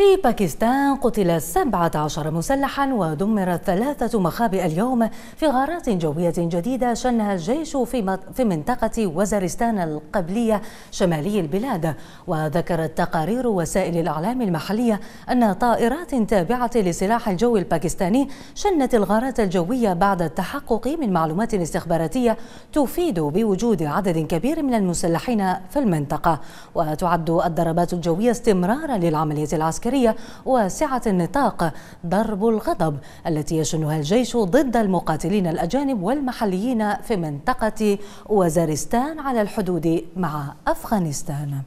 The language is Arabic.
في باكستان قتل 17 مسلحا ودمرت ثلاثة مخابئ اليوم في غارات جوية جديدة شنها الجيش في, في منطقة وزرستان القبلية شمالي البلاد وذكرت تقارير وسائل الإعلام المحلية أن طائرات تابعة لسلاح الجو الباكستاني شنت الغارات الجوية بعد التحقق من معلومات استخباراتية تفيد بوجود عدد كبير من المسلحين في المنطقة وتعد الضربات الجوية استمرارا للعملية العسكرية العسكرية واسعة النطاق ضرب الغضب التي يشنها الجيش ضد المقاتلين الأجانب والمحليين في منطقة وزارستان على الحدود مع أفغانستان